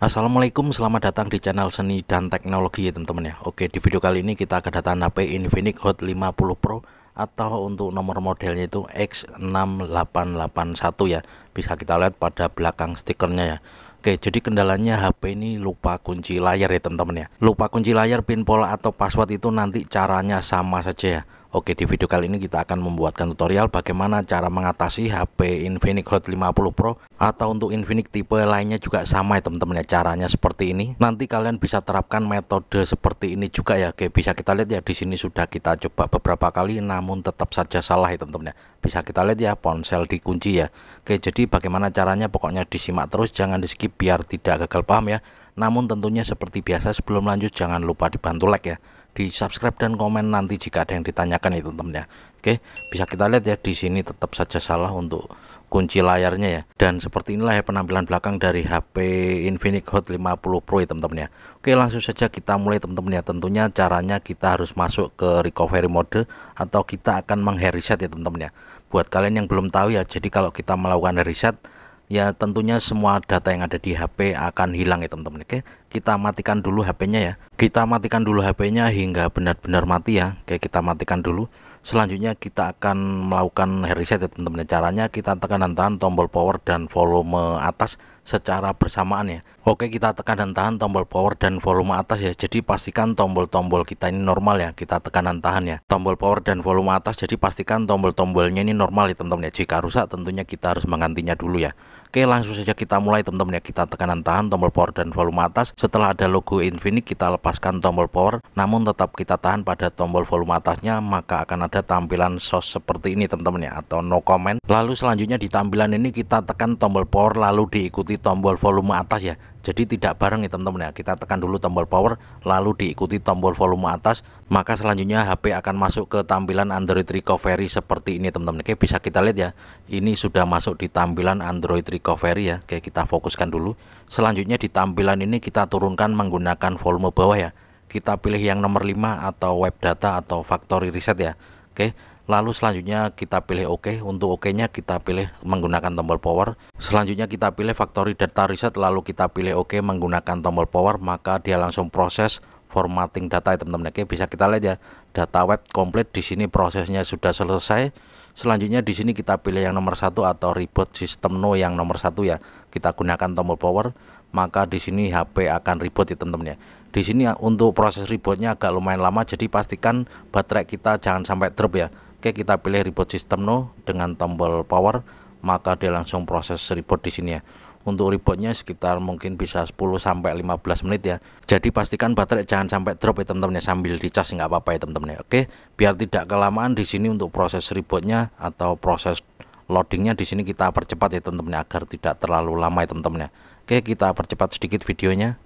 Assalamualaikum, selamat datang di channel Seni dan Teknologi ya teman-teman ya Oke, di video kali ini kita kedatangan HP Infinix Hot 50 Pro Atau untuk nomor modelnya itu X6881 ya Bisa kita lihat pada belakang stikernya ya Oke, jadi kendalanya HP ini lupa kunci layar ya teman-teman ya Lupa kunci layar, pin pola atau password itu nanti caranya sama saja ya Oke di video kali ini kita akan membuatkan tutorial bagaimana cara mengatasi HP Infinix Hot 50 Pro atau untuk Infinix tipe lainnya juga sama ya teman-teman ya caranya seperti ini nanti kalian bisa terapkan metode seperti ini juga ya Oke bisa kita lihat ya di sini sudah kita coba beberapa kali namun tetap saja salah ya teman-teman ya bisa kita lihat ya ponsel dikunci ya Oke jadi bagaimana caranya pokoknya disimak terus jangan di skip biar tidak gagal paham ya namun tentunya seperti biasa sebelum lanjut jangan lupa dibantu like ya di subscribe dan komen nanti jika ada yang ditanyakan itu teman ya Oke bisa kita lihat ya di sini tetap saja salah untuk kunci layarnya ya dan seperti inilah ya penampilan belakang dari HP Infinix Hot 50 Pro ya teman-teman ya Oke langsung saja kita mulai teman-teman ya tentunya caranya kita harus masuk ke recovery mode atau kita akan meng ya teman-teman ya buat kalian yang belum tahu ya jadi kalau kita melakukan reset ya tentunya semua data yang ada di HP akan hilang ya teman-teman oke kita matikan dulu HP-nya ya kita matikan dulu HP-nya hingga benar-benar mati ya oke kita matikan dulu selanjutnya kita akan melakukan reset ya teman-teman caranya kita tekan dan tahan tombol power dan volume atas secara bersamaan ya oke kita tekan dan tahan tombol power dan volume atas ya jadi pastikan tombol-tombol kita ini normal ya kita tekan dan tahan ya tombol power dan volume atas jadi pastikan tombol-tombolnya ini normal ya teman-teman ya jika rusak tentunya kita harus menggantinya dulu ya Oke langsung saja kita mulai teman-teman ya kita tekanan tahan tombol power dan volume atas setelah ada logo infinite kita lepaskan tombol power namun tetap kita tahan pada tombol volume atasnya maka akan ada tampilan sos seperti ini teman-teman ya atau no comment lalu selanjutnya di tampilan ini kita tekan tombol power lalu diikuti tombol volume atas ya jadi tidak bareng ya teman-teman ya. Kita tekan dulu tombol power lalu diikuti tombol volume atas, maka selanjutnya HP akan masuk ke tampilan Android Recovery seperti ini teman-teman. Oke, bisa kita lihat ya. Ini sudah masuk di tampilan Android Recovery ya. Oke, kita fokuskan dulu. Selanjutnya di tampilan ini kita turunkan menggunakan volume bawah ya. Kita pilih yang nomor 5 atau web data atau factory reset ya. Oke, lalu selanjutnya kita pilih OK untuk OK nya kita pilih menggunakan tombol power selanjutnya kita pilih factory data reset lalu kita pilih OK menggunakan tombol power maka dia langsung proses formatting data ya, teman-teman oke bisa kita lihat ya data web komplit di sini prosesnya sudah selesai selanjutnya di sini kita pilih yang nomor satu atau reboot system no yang nomor satu ya kita gunakan tombol power maka di sini HP akan reboot ya teman-teman ya di sini untuk proses rebootnya agak lumayan lama jadi pastikan baterai kita jangan sampai drop ya Oke kita pilih reboot system no dengan tombol power maka dia langsung proses reboot di sini ya untuk rebootnya sekitar mungkin bisa 10 sampai 15 menit ya jadi pastikan baterai jangan sampai drop ya teman-teman ya sambil dicas nggak apa-apa ya teman-teman ya oke biar tidak kelamaan di sini untuk proses rebootnya atau proses loadingnya di sini kita percepat ya teman-teman ya, agar tidak terlalu lama ya teman-teman ya oke kita percepat sedikit videonya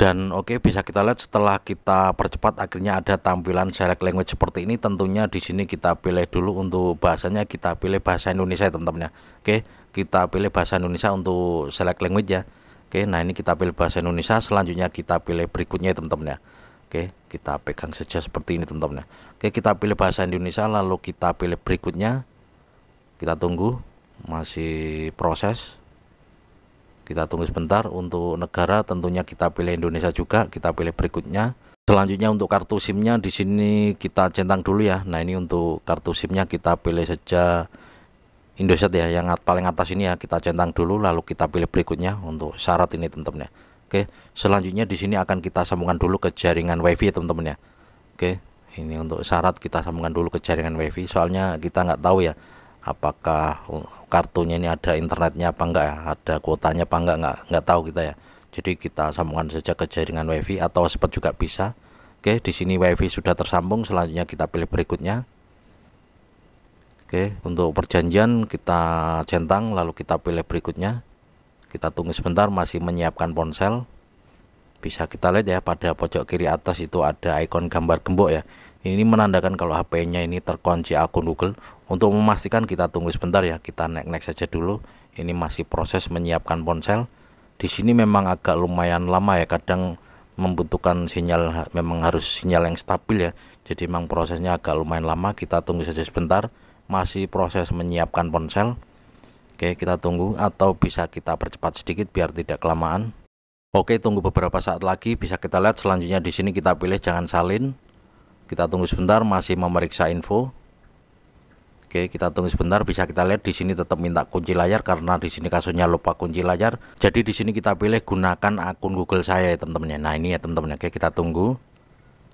dan oke okay, bisa kita lihat setelah kita percepat akhirnya ada tampilan select language seperti ini tentunya di sini kita pilih dulu untuk bahasanya kita pilih bahasa Indonesia ya teman-teman ya oke okay, kita pilih bahasa Indonesia untuk select language ya oke okay, nah ini kita pilih bahasa Indonesia selanjutnya kita pilih berikutnya ya teman-teman ya oke kita pegang saja seperti ini teman-teman ya oke kita pilih bahasa Indonesia lalu kita pilih berikutnya kita tunggu masih proses kita tunggu sebentar untuk negara tentunya kita pilih Indonesia juga, kita pilih berikutnya. Selanjutnya untuk kartu SIM-nya di sini kita centang dulu ya. Nah, ini untuk kartu SIM-nya kita pilih saja Indosat ya yang paling atas ini ya kita centang dulu lalu kita pilih berikutnya untuk syarat ini teman-teman ya. Oke, selanjutnya di sini akan kita sambungkan dulu ke jaringan WiFi ya teman-teman ya. Oke, ini untuk syarat kita sambungkan dulu ke jaringan WiFi soalnya kita nggak tahu ya apakah kartunya ini ada internetnya apa enggak ya ada kuotanya apa enggak enggak enggak tahu kita ya jadi kita sambungkan saja ke jaringan wifi atau sempat juga bisa oke di sini wifi sudah tersambung selanjutnya kita pilih berikutnya oke untuk perjanjian kita centang lalu kita pilih berikutnya kita tunggu sebentar masih menyiapkan ponsel bisa kita lihat ya pada pojok kiri atas itu ada ikon gambar gembok ya ini menandakan kalau HP-nya ini terkunci akun Google untuk memastikan kita tunggu sebentar ya kita next-next saja dulu ini masih proses menyiapkan ponsel di sini memang agak lumayan lama ya kadang membutuhkan sinyal memang harus sinyal yang stabil ya jadi memang prosesnya agak lumayan lama kita tunggu saja sebentar masih proses menyiapkan ponsel Oke, kita tunggu atau bisa kita percepat sedikit biar tidak kelamaan. Oke, tunggu beberapa saat lagi bisa kita lihat selanjutnya di sini kita pilih jangan salin. Kita tunggu sebentar masih memeriksa info. Oke, kita tunggu sebentar. Bisa kita lihat di sini tetap minta kunci layar karena di sini kasusnya lupa kunci layar. Jadi di sini kita pilih gunakan akun Google saya ya teman-teman Nah ini ya teman-teman. Oke, kita tunggu.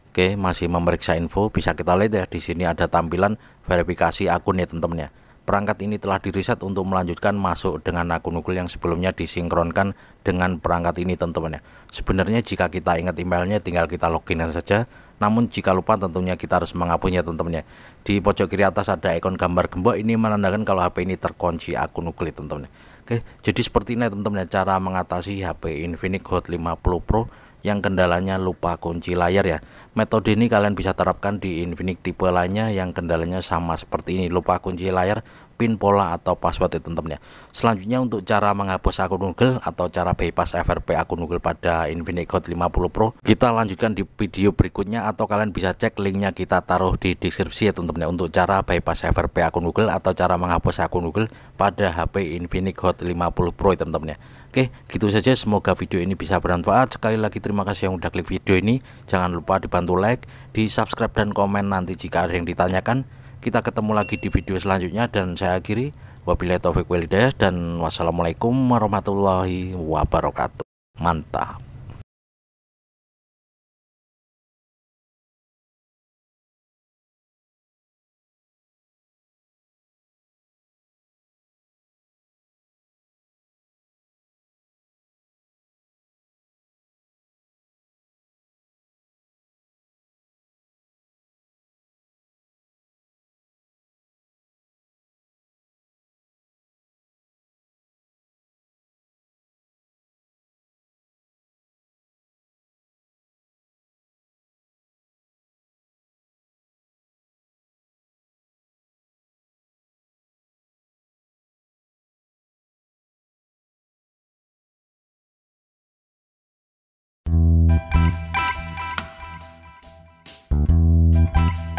Oke, masih memeriksa info. Bisa kita lihat ya di sini ada tampilan verifikasi akun ya teman-teman Perangkat ini telah diriset untuk melanjutkan masuk dengan akun Google yang sebelumnya disinkronkan dengan perangkat ini teman-teman Sebenarnya jika kita ingat emailnya tinggal kita login saja namun jika lupa tentunya kita harus menghapusnya teman-teman Di pojok kiri atas ada ikon gambar gembok ini menandakan kalau HP ini terkunci akun Google teman-teman. Ya. Oke, jadi seperti ini teman-teman cara mengatasi HP Infinix Hot 50 Pro yang kendalanya lupa kunci layar ya. Metode ini kalian bisa terapkan di Infinix tipe lainnya yang kendalanya sama seperti ini, lupa kunci layar pin pola atau password ya teman-teman ya selanjutnya untuk cara menghapus akun Google atau cara bypass FRP akun Google pada Infinix Hot 50 Pro kita lanjutkan di video berikutnya atau kalian bisa cek linknya kita taruh di deskripsi ya teman-teman ya untuk cara bypass FRP akun Google atau cara menghapus akun Google pada HP Infinix Hot 50 Pro ya teman-teman ya Oke gitu saja semoga video ini bisa bermanfaat sekali lagi terima kasih yang udah klik video ini jangan lupa dibantu like di subscribe dan komen nanti jika ada yang ditanyakan kita ketemu lagi di video selanjutnya dan saya akhiri wabillahi taufik walhidayah dan wassalamualaikum warahmatullahi wabarakatuh. Mantap. Thank you.